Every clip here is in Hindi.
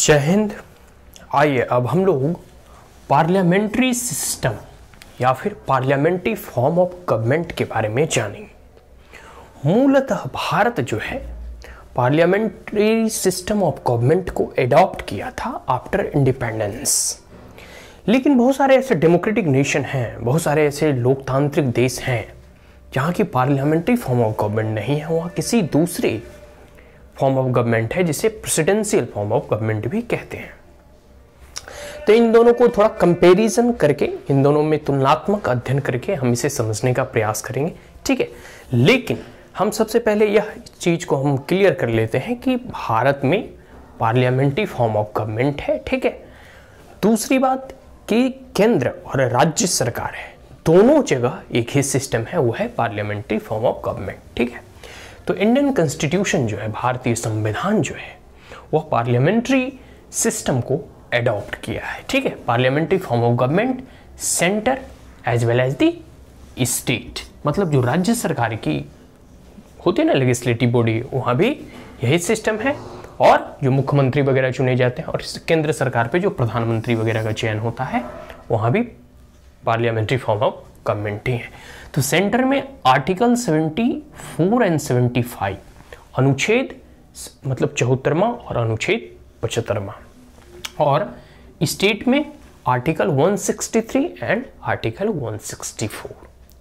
जय हिंद आइए अब हम लोग पार्लियामेंट्री सिस्टम या फिर पार्लियामेंट्री फॉर्म ऑफ गवर्नमेंट के बारे में जानेंगे मूलतः भारत जो है पार्लियामेंट्री सिस्टम ऑफ गवर्नमेंट को एडॉप्ट किया था आफ्टर इंडिपेंडेंस लेकिन बहुत सारे ऐसे डेमोक्रेटिक नेशन हैं बहुत सारे ऐसे लोकतांत्रिक देश हैं जहाँ की पार्लियामेंट्री फॉर्म ऑफ गवर्नमेंट नहीं है वहाँ किसी दूसरे फॉर्म ऑफ गवर्नमेंट है जिसे प्रेसिडेंशियल फॉर्म ऑफ गवर्नमेंट भी कहते हैं तो इन दोनों को थोड़ा कंपेरिजन करके इन दोनों में तुलनात्मक अध्ययन करके हम इसे समझने का प्रयास करेंगे ठीक है लेकिन हम सबसे पहले यह चीज़ को हम क्लियर कर लेते हैं कि भारत में पार्लियामेंट्री फॉर्म ऑफ गवर्नमेंट है ठीक है दूसरी बात कि केंद्र और राज्य सरकार है दोनों जगह एक ही सिस्टम है वो है पार्लियामेंट्री फॉर्म ऑफ गवर्नमेंट ठीक है तो इंडियन कॉन्स्टिट्यूशन जो है भारतीय संविधान जो है वह पार्लियामेंट्री सिस्टम को एडॉप्ट किया है ठीक है parliamentary form of government centre as well as the state मतलब जो राज्य सरकार की होती है ना लेजिस्लेटिव बॉडी वहाँ भी यही सिस्टम है और जो मुख्यमंत्री वगैरह चुने जाते हैं और केंद्र सरकार पे जो प्रधानमंत्री वगैरह का चयन होता है वहाँ भी पार्लियामेंट्री फॉर्म ऑफ कमेंटी हैं तो सेंटर में आर्टिकल 74 एंड 75 अनुच्छेद मतलब चौहत्तरवा और अनुच्छेद पचहत्तरवा और स्टेट में आर्टिकल 163 एंड आर्टिकल 164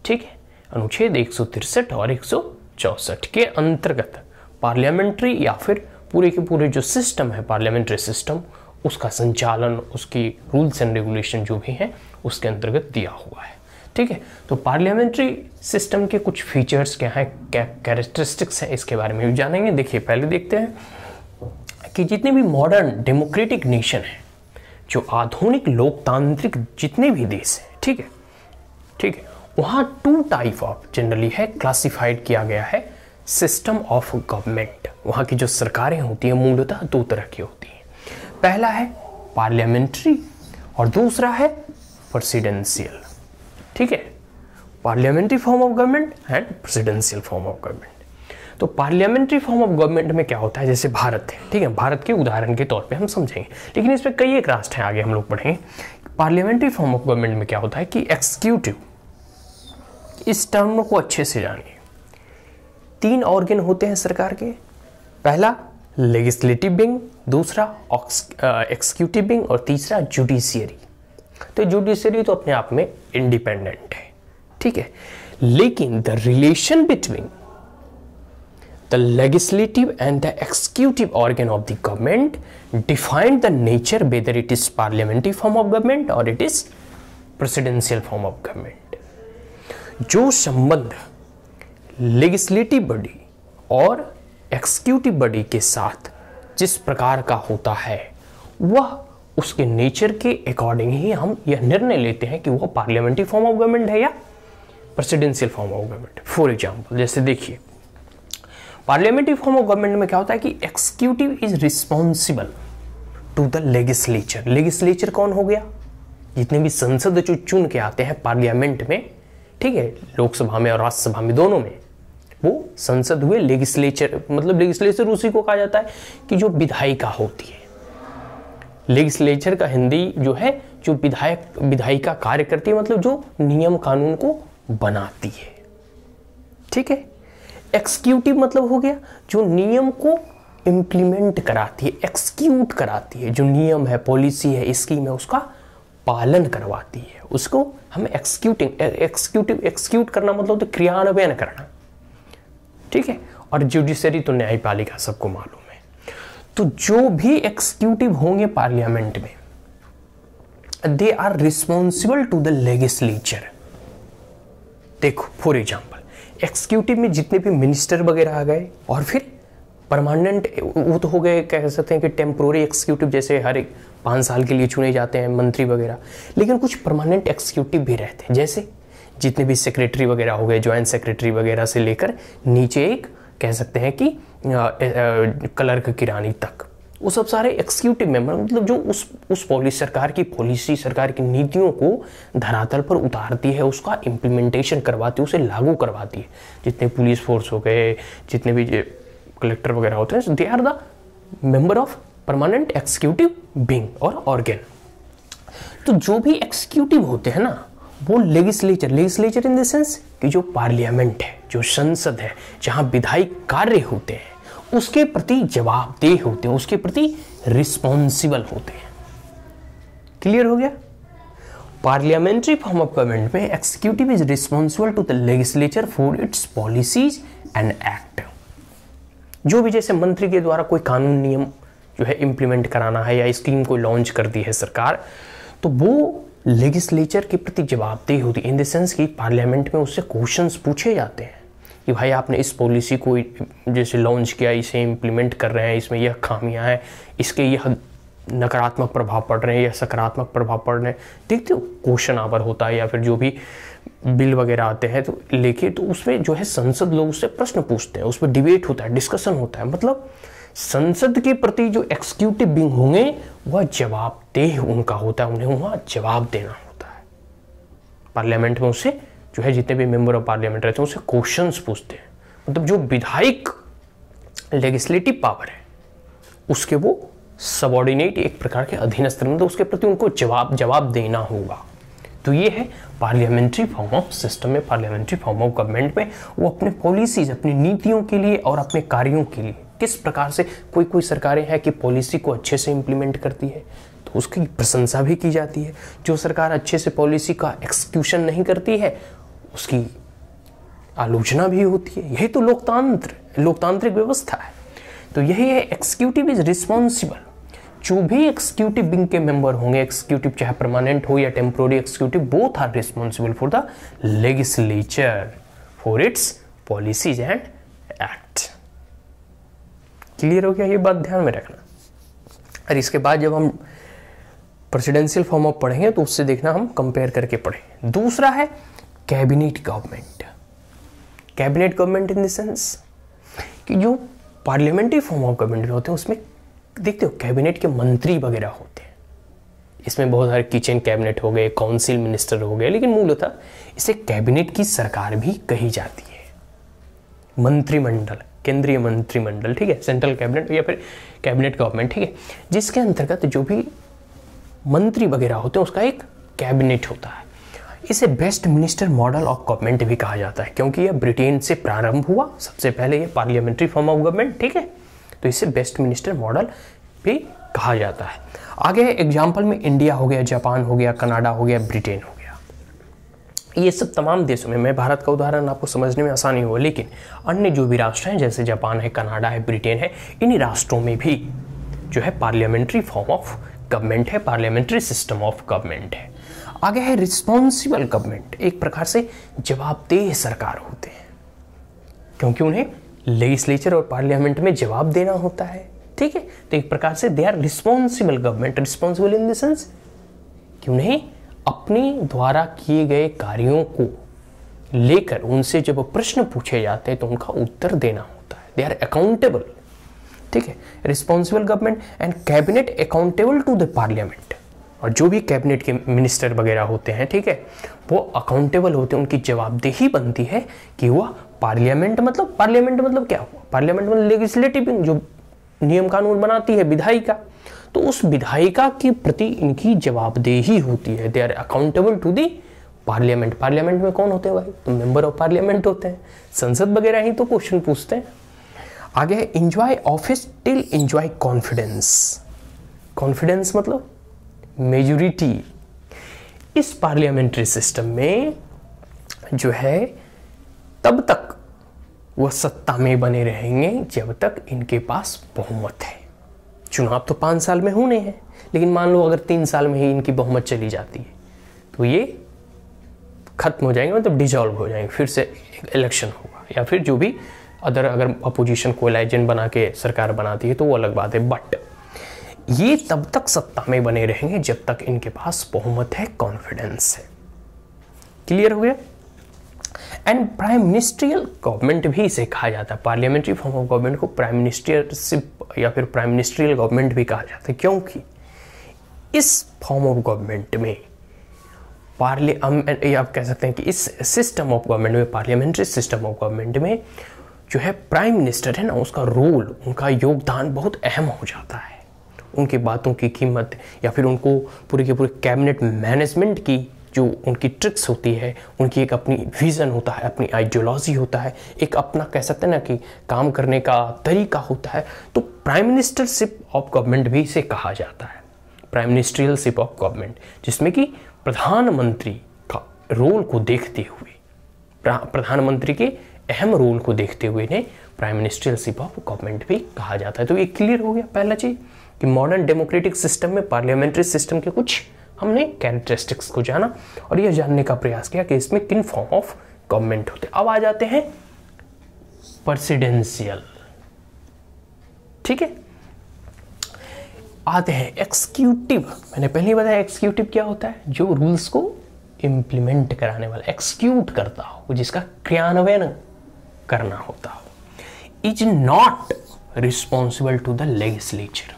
ठीक है अनुच्छेद एक और एक के अंतर्गत पार्लियामेंट्री या फिर पूरे के पूरे जो सिस्टम है पार्लियामेंट्री सिस्टम उसका संचालन उसकी रूल्स एंड रेगुलेशन जो भी हैं उसके अंतर्गत दिया हुआ है ठीक है तो पार्लियामेंट्री सिस्टम के कुछ फीचर्स क्या हैं क्या कैरेक्टरिस्टिक्स हैं इसके बारे में भी जानेंगे देखिए पहले देखते हैं कि जितने भी मॉडर्न डेमोक्रेटिक नेशन हैं जो आधुनिक लोकतांत्रिक जितने भी देश हैं ठीक है ठीक है वहाँ टू टाइप ऑफ जनरली है क्लासिफाइड किया गया है सिस्टम ऑफ गवर्नमेंट वहाँ की जो सरकारें होती हैं मूलतः दो तरह की होती हैं पहला है पार्लियामेंट्री और दूसरा है प्रेसिडेंशियल ठीक है parliamentary form of government and presidential form of government तो पार्लियामेंट्री फॉर्म ऑफ गवर्नमेंट में क्या होता है जैसे भारत है ठीक है भारत के उदाहरण के तौर पे हम समझेंगे लेकिन इसमें कई एक राष्ट्र हैं आगे हम लोग पढ़ेंगे पार्लियामेंट्री फॉर्म ऑफ गवर्नमेंट में क्या होता है कि एक्सिक्यूटिव इस टर्म को अच्छे से जानिए तीन ऑर्गेन होते हैं सरकार के पहला लेजिस्लेटिव विंग दूसरा एक्सिक्यूटिव विंग और तीसरा जुडिशियरी तो जुडिशरी तो अपने आप में इंडिपेंडेंट है ठीक है लेकिन the relation between the legislative and the executive organ of the government defined the nature whether it is parliamentary form of government और it is presidential form of government जो संबंध लेगिस्लेटिव बॉडी और एक्सिक्यूटिव बॉडी के साथ जिस प्रकार का होता है वह उसके नेचर के अकॉर्डिंग ही हम यह निर्णय लेते हैं कि वह पार्लियामेंट्री फॉर्म ऑफ गवर्नमेंट है या presidential form of government for example जैसे देखिए पार्लियामेंट्री फॉर्म ऑफ गवर्नमेंट में क्या होता है कि executive is responsible to the legislature legislature कौन हो गया जितने भी संसद जो चुन के आते हैं पार्लियामेंट में ठीक है लोकसभा में और राज्यसभा में दोनों में वो संसद हुए लेगिस्लेचर मतलब लेगिस्लेचर उसी को कहा जाता है कि जो विधायिका होती है लेजिस्लेचर का हिंदी जो है जो विधायक विधायिका कार्य करती है मतलब जो नियम कानून को बनाती है ठीक है एक्सक्यूटिव मतलब हो गया जो नियम को इम्प्लीमेंट कराती है एक्सक्यूट कराती है जो नियम है पॉलिसी है स्कीम है उसका पालन करवाती है उसको हम एक्सक्यूटिंग एक्सक्यूटिव एक्सक्यूट करना मतलब तो क्रियान्वयन करना ठीक है और जुडिशरी तो न्यायपालिका सबको मालूम तो जो भी एक्सिक्यूटिव होंगे पार्लियामेंट में they are responsible to the legislature देखो फॉर एग्जाम्पल एक्सिक्यूटिव में जितने भी मिनिस्टर वगैरह आ गए और फिर परमानेंट वो तो हो गए कह सकते हैं कि टेम्प्रोरी एक्सिक्यूटिव जैसे हर एक पाँच साल के लिए चुने जाते हैं मंत्री वगैरह लेकिन कुछ परमानेंट एक्सिक्यूटिव भी रहते हैं जैसे जितने भी सेक्रेटरी वगैरह हो गए ज्वाइंट सेक्रेटरी वगैरह से लेकर नीचे एक कह सकते हैं कि क्लर्क की रानी तक वो सब सारे एक्सिक्यूटिव मेंबर मतलब जो उस उस पॉलिसी सरकार की पॉलिसी सरकार की नीतियों को धरातल पर उतारती है उसका इम्प्लीमेंटेशन करवाती है उसे लागू करवाती है जितने पुलिस फोर्स हो गए जितने भी कलेक्टर वगैरह होते हैं they are the member of permanent executive wing और ऑर्गेन तो जो भी एक्सिक्यूटिव होते हैं ना वो legislature legislature in the sense कि जो पार्लियामेंट है जो संसद है जहाँ विधायी कार्य होते हैं उसके प्रति जवाबदेह होते हैं उसके प्रति रिस्पॉन्सिबल होते हैं क्लियर हो गया पार्लियामेंट्री फॉर्म ऑफ गवर्नमेंट में executive is responsible to the legislature for its policies and act जो भी जैसे मंत्री के द्वारा कोई कानून नियम जो है इंप्लीमेंट कराना है या स्कीम कोई लॉन्च कर दी है सरकार तो वो लेजिस्लेचर के प्रति जवाबदेही होती है इन द सेंस कि पार्लियामेंट में उससे क्वेश्चंस पूछे जाते हैं कि भाई आपने इस पॉलिसी को जैसे लॉन्च किया इसे इम्प्लीमेंट कर रहे हैं इसमें यह खामियां हैं इसके यह नकारात्मक प्रभाव पड़ रहे हैं या सकारात्मक प्रभाव पड़ रहे हैं देखते हो क्वेश्चन आवर होता है या फिर जो भी बिल वगैरह आते हैं तो लेके तो उसमें जो है संसद लोग उससे प्रश्न पूछते हैं उस पर डिबेट होता है डिस्कशन होता है मतलब संसद के प्रति जो एक्सिक्यूटिव बिंग होंगे वह जवाबदेह उनका होता है उन्हें वहां जवाब देना होता है पार्लियामेंट में उसे जो है जितने भी मेंबर ऑफ पार्लियामेंट रहते हैं उनसे क्वेश्चन पूछते हैं मतलब जो विधायक लेजिस्लेटिव पावर है उसके वो सबॉर्डिनेट एक प्रकार के अधीनस्थ मतलब उसके प्रति उनको जवाब जवाब देना होगा तो ये है पार्लियामेंट्री फॉर्म ऑफ सिस्टम में पार्लियामेंट्री फॉर्म ऑफ गवर्नमेंट में वो अपने पॉलिसीज अपनी नीतियों के लिए और अपने कार्यों के लिए किस प्रकार से कोई कोई सरकारें हैं कि पॉलिसी को अच्छे से इम्प्लीमेंट करती है तो उसकी प्रशंसा भी की जाती है जो सरकार अच्छे से पॉलिसी का एक्सक्यूशन नहीं करती है उसकी आलोचना भी होती है यही तो लोकतंत्र लोकतांत्रिक व्यवस्था है तो यही है एक्सक्यूटिव इज रिस्पॉन्सिबल जो भी एक्सक्यूटिव विंग के मेंबर होंगे एक्सक्यूटिव चाहे परमानेंट हो या temporary executive both are responsible for the legislature for its policies and clear हो गया ये बात ध्यान में रखना और इसके बाद जब हम प्रेसिडेंशियल फॉर्म ऑफ पढ़ेंगे तो उससे देखना हम कंपेयर करके पढ़ें दूसरा है cabinet government cabinet government in the sense कि जो पार्लियामेंट्री फॉर्म ऑफ गवर्नमेंट होते हैं उसमें देखते हो कैबिनेट के मंत्री वगैरह होते हैं इसमें बहुत सारे किचन कैबिनेट हो गए काउंसिल मिनिस्टर हो गए लेकिन मूलतः इसे कैबिनेट की सरकार भी कही जाती है मंत्रिमंडल केंद्रीय मंत्रिमंडल ठीक है सेंट्रल कैबिनेट या फिर कैबिनेट गवर्नमेंट ठीक है जिसके अंतर्गत जो भी मंत्री वगैरह होते हैं उसका एक कैबिनेट होता है इसे Westminster model of government भी कहा जाता है क्योंकि यह ब्रिटेन से प्रारंभ हुआ सबसे पहले यह पार्लियामेंट्री फॉर्म ऑफ गवर्नमेंट ठीक है तो इसे बेस्ट मिनिस्टर मॉडल भी कहा जाता है आगे एग्जाम्पल में इंडिया हो गया जापान हो गया कनाडा हो गया ब्रिटेन हो ये सब तमाम देशों में मैं भारत का उदाहरण आपको समझने में आसानी हो लेकिन अन्य जो भी राष्ट्र हैं जैसे जापान है कनाडा है ब्रिटेन है इन राष्ट्रों में भी जो है पार्लियामेंट्री फॉर्म ऑफ गवर्नमेंट है पार्लियामेंट्री सिस्टम ऑफ गवर्नमेंट है आगे है रिस्पॉन्सिबल गवर्नमेंट एक प्रकार से जवाबदेह सरकार होते हैं क्योंकि उन्हें लेजिस्लेचर और पार्लियामेंट में जवाब देना होता है ठीक है तो एक प्रकार से they are responsible government responsible in the sense कि उन्हें अपने द्वारा किए गए कार्यों को लेकर उनसे जब प्रश्न पूछे जाते हैं तो उनका उत्तर देना होता है दे आर अकाउंटेबल ठीक है responsible government and cabinet accountable to the parliament और जो भी कैबिनेट के मिनिस्टर वगैरह होते हैं ठीक है वो अकाउंटेबल होते हैं उनकी जवाबदेही बनती है कि वह पार्लियामेंट मतलब पार्लियामेंट मतलब क्या हुआ पार्लियामेंट मतलब लेजिस्लेटिव जो नियम कानून बनाती है विधायिका तो उस विधायिका के प्रति इनकी जवाबदेही होती है they are accountable to the parliament parliament में कौन होते हैं भाई तो मेंबर ऑफ पार्लियामेंट होते हैं संसद वगैरह ही तो क्वेश्चन पूछते हैं आगे है enjoy office till enjoy confidence confidence मतलब मेजोरिटी इस पार्लियामेंट्री सिस्टम में जो है तब तक वह सत्ता में बने रहेंगे जब तक इनके पास बहुमत है चुनाव तो पाँच साल में होने हैं लेकिन मान लो अगर तीन साल में ही इनकी बहुमत चली जाती है तो ये खत्म हो जाएंगे मतलब डिजॉल्व हो जाएंगे फिर से इलेक्शन होगा या फिर जो भी अदर अगर अपोजिशन को एलाइजन बना के सरकार बनाती है तो वो अलग बात है बट ये तब तक सत्ता में बने रहेंगे जब तक इनके पास बहुमत है कॉन्फिडेंस है क्लियर हो गया एंड प्राइम मिनिस्ट्रियल गवर्नमेंट भी इसे कहा जाता है पार्लियामेंट्री फॉर्म ऑफ गवर्नमेंट को प्राइम मिनिस्टरशिप या फिर प्राइम मिनिस्ट्रियल गवर्नमेंट भी कहा जाता है क्योंकि इस फॉर्म ऑफ गवर्नमेंट में पार्लियामेंट आप कह सकते हैं कि इस सिस्टम ऑफ गवर्नमेंट में पार्लियामेंट्री सिस्टम ऑफ गवर्नमेंट में जो है प्राइम मिनिस्टर है ना उसका रोल उनका योगदान बहुत अहम हो जाता है उनकी बातों की कीमत या फिर उनको पूरे के पूरे कैबिनेट मैनेजमेंट की जो उनकी ट्रिक्स होती है उनकी एक अपनी विज़न होता है अपनी आइडियोलॉजी होता है एक अपना कह सकते हैं ना कि काम करने का तरीका होता है तो प्राइम मिनिस्टरशिप ऑफ गवर्नमेंट भी इसे कहा जाता है प्राइम मिनिस्ट्रियलशिप ऑफ गवर्नमेंट जिसमें कि प्रधानमंत्री का रोल को देखते हुए प्रधानमंत्री के अहम रोल को देखते हुए इन्हें प्राइम मिनिस्ट्रियलशिप ऑफ गवर्नमेंट भी कहा जाता है तो ये क्लियर हो गया पहला चीज़ कि मॉडर्न डेमोक्रेटिक सिस्टम में पार्लियामेंट्री सिस्टम के कुछ हमने कैरेक्टरिस्टिक्स को जाना और यह जानने का प्रयास किया कि इसमें किन फॉर्म ऑफ गवर्नमेंट होते अब आ जाते हैं प्रेसिडेंशियल ठीक है आते हैं एक्सक्यूटिव मैंने पहले ही बताया एक्सक्यूटिव क्या होता है जो रूल्स को इंप्लीमेंट कराने वाला एक्सक्यूट करता हो जिसका क्रियान्वयन करना होता हो is not responsible to the legislature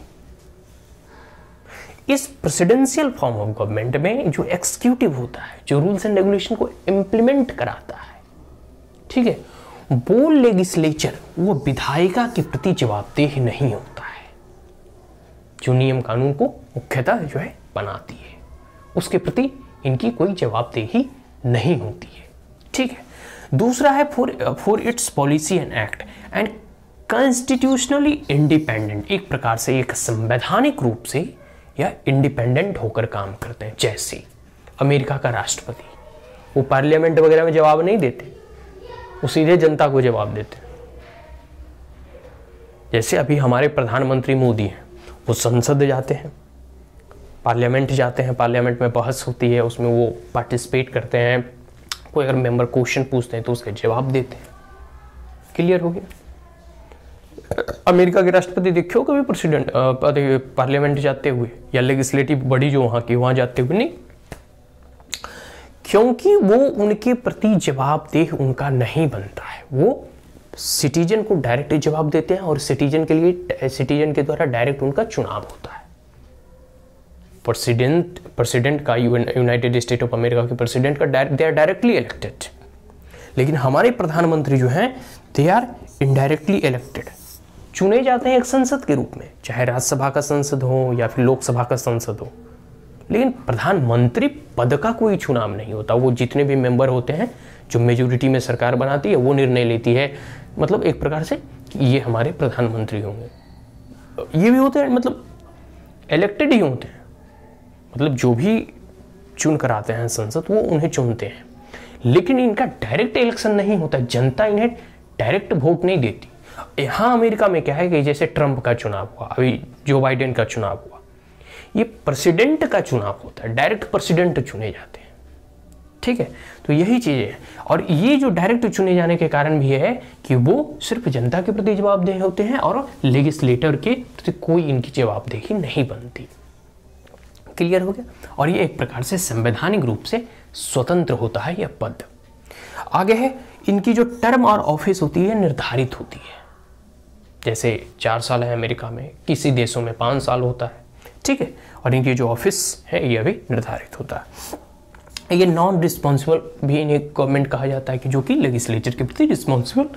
इस प्रेसिडेंशियल फॉर्म ऑफ गवर्नमेंट में जो एक्सिक्यूटिव होता है जो रूल्स एंड रेगुलेशन को इंप्लीमेंट कराता है ठीक है वो लेगिस्लेचर वो विधायिका के प्रति जवाबदेह नहीं होता है जो नियम कानून को मुख्यतः जो है बनाती है उसके प्रति इनकी कोई जवाबदेही नहीं होती है ठीक है दूसरा है for for its policy and act and constitutionally independent एक प्रकार से एक संवैधानिक रूप से या इंडिपेंडेंट होकर काम करते हैं जैसे अमेरिका का राष्ट्रपति वो पार्लियामेंट वगैरह में जवाब नहीं देते वो सीधे जनता को जवाब देते जैसे अभी हमारे प्रधानमंत्री मोदी हैं वो संसद जाते हैं पार्लियामेंट जाते हैं पार्लियामेंट में बहस होती है उसमें वो पार्टिसिपेट करते हैं कोई अगर मेंबर क्वेश्चन पूछते हैं तो उसके जवाब देते हैं क्लियर हो गया अमेरिका के राष्ट्रपति देखे हो कभी प्रेसिडेंट पार्लियामेंट जाते हुए या लेजिस्लेटिव बॉडी जो वहां की वहां जाते हुए नहीं क्योंकि वो उनके प्रति जवाबदेह उनका नहीं बनता है वो सिटीजन को डायरेक्ट जवाब देते हैं और सिटीजन के लिए सिटीजन के द्वारा डायरेक्ट उनका चुनाव होता है प्रेसिडेंट प्रेसिडेंट का यूनाइटेड स्टेट ऑफ अमेरिका के प्रेसिडेंट का दे आर डायरेक्टली इलेक्टेड लेकिन हमारे प्रधानमंत्री जो हैं दे आर इनडायरेक्टली इलेक्टेड चुने जाते हैं एक संसद के रूप में चाहे राज्यसभा का संसद हो या फिर लोकसभा का संसद हो लेकिन प्रधानमंत्री पद का कोई चुनाव नहीं होता वो जितने भी मेंबर होते हैं जो मेजोरिटी में सरकार बनाती है वो निर्णय लेती है मतलब एक प्रकार से ये हमारे प्रधानमंत्री होंगे ये भी होते हैं मतलब इलेक्टेड ही होते हैं मतलब जो भी चुन कर आते हैं संसद वो उन्हें चुनते हैं लेकिन इनका डायरेक्ट इलेक्शन नहीं होता जनता इन्हें डायरेक्ट वोट नहीं देती यहाँ अमेरिका में क्या है कि जैसे ट्रंप का चुनाव हुआ अभी जो बाइडेन का चुनाव हुआ ये प्रेसिडेंट का चुनाव होता है डायरेक्ट प्रेसिडेंट चुने जाते हैं ठीक है तो यही चीज़ें हैं और ये जो डायरेक्ट चुने जाने के कारण भी है कि वो सिर्फ जनता के प्रति जवाबदेह होते हैं और लेजिस्लेटर के प्रति कोई इनकी जवाबदेही नहीं बनती क्लियर हो गया और ये एक प्रकार से संवैधानिक रूप से स्वतंत्र होता है यह पद आगे है इनकी जो टर्म और ऑफिस होती है निर्धारित होती है जैसे चार साल है अमेरिका में किसी देशों में पाँच साल होता है ठीक है और इनकी जो ऑफिस है ये भी निर्धारित होता है ये नॉन रिस्पॉन्सिबल भी इन्हें गवर्नमेंट कहा जाता है कि जो कि लेजिस्लेचर के प्रति रिस्पॉन्सिबल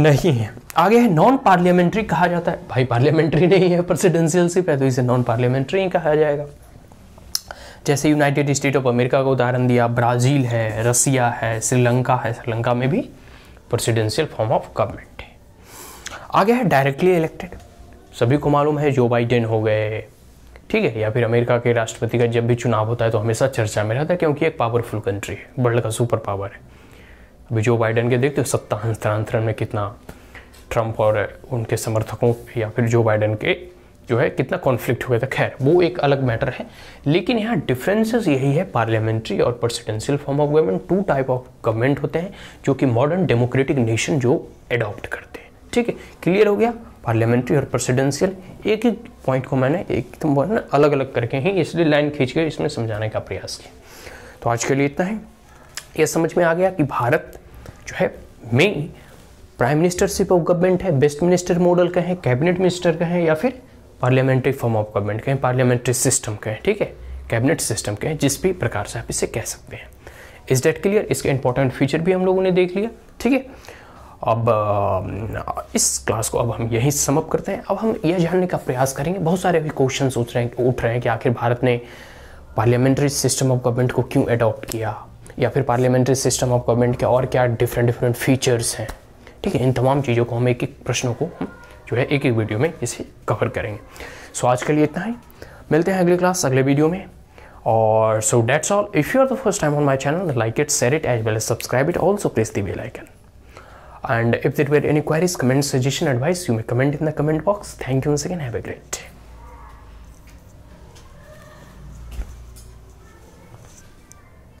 नहीं है आगे है नॉन पार्लियामेंट्री कहा जाता है भाई पार्लियामेंट्री नहीं है प्रेसिडेंशियलशिप है तो इसे नॉन पार्लियामेंट्री ही कहा जाएगा जैसे यूनाइटेड स्टेट ऑफ अमेरिका का उदाहरण दिया ब्राज़ील है रसिया है श्रीलंका है श्रीलंका में भी प्रेसिडेंशियल फॉर्म ऑफ गवर्नमेंट है आगे है डायरेक्टली इलेक्टेड सभी को मालूम है जो बाइडेन हो गए ठीक है या फिर अमेरिका के राष्ट्रपति का जब भी चुनाव होता है तो हमेशा चर्चा में रहता है क्योंकि एक पावरफुल कंट्री है वर्ल्ड का सुपर पावर है अभी जो बाइडेन के देखते हो सत्ता हस्तांतरण में कितना ट्रंप और उनके समर्थकों या फिर जो बाइडेन के जो है कितना कॉन्फ्लिक्ट हुआ था खैर वो एक अलग मैटर है लेकिन यहाँ डिफरेंसेस यही है पार्लियामेंट्री और presidential form of government two type of government होते हैं जो कि मॉडर्न डेमोक्रेटिक नेशन जो एडॉप्ट करते हैं ठीक है क्लियर हो गया पार्लियामेंट्री और प्रेसिडेंशियल एक एक पॉइंट को मैंने एकदम तो अलग अलग करके ही इसलिए लाइन खींच के इसमें समझाने का प्रयास किया तो आज के लिए इतना है यह समझ में आ गया कि भारत जो है main prime ministership of government है बेस्ट मिनिस्टर मॉडल का है कैबिनेट मिनिस्टर का है या फिर पार्लियामेंट्री फॉर्म ऑफ गवर्नमेंट कहें पार्लियामेंट्री सिस्टम कहें ठीक है कैबिनेट सिस्टम कहें जिस भी प्रकार से आप इसे कह सकते हैं इज डेट क्लियर इसके इंपॉर्टेंट फीचर भी हम लोगों ने देख लिया ठीक है अब इस क्लास को अब हम यहीं समअप करते हैं अब हम यह जानने का प्रयास करेंगे बहुत सारे अभी क्वेश्चन उठ रहे हैं उठ रहे हैं कि आखिर भारत ने पार्लियामेंट्री सिस्टम ऑफ गवर्नमेंट को क्यों अडॉप्ट किया या फिर पार्लियामेंट्री सिस्टम ऑफ गवर्नमेंट के और क्या डिफरेंट डिफरेंट फीचर्स हैं ठीक है इन तमाम चीज़ों को हम एक एक प्रश्नों को हम जो है एक एक वीडियो में इसे कवर करेंगे सो so, आज के लिए इतना ही मिलते हैं अगली क्लास अगले वीडियो में और so that's all if you are the first time on my channel like it share it as well as subscribe it also press the bell icon and if there were any queries comment suggestion advice you may comment in the comment box thank you second have a great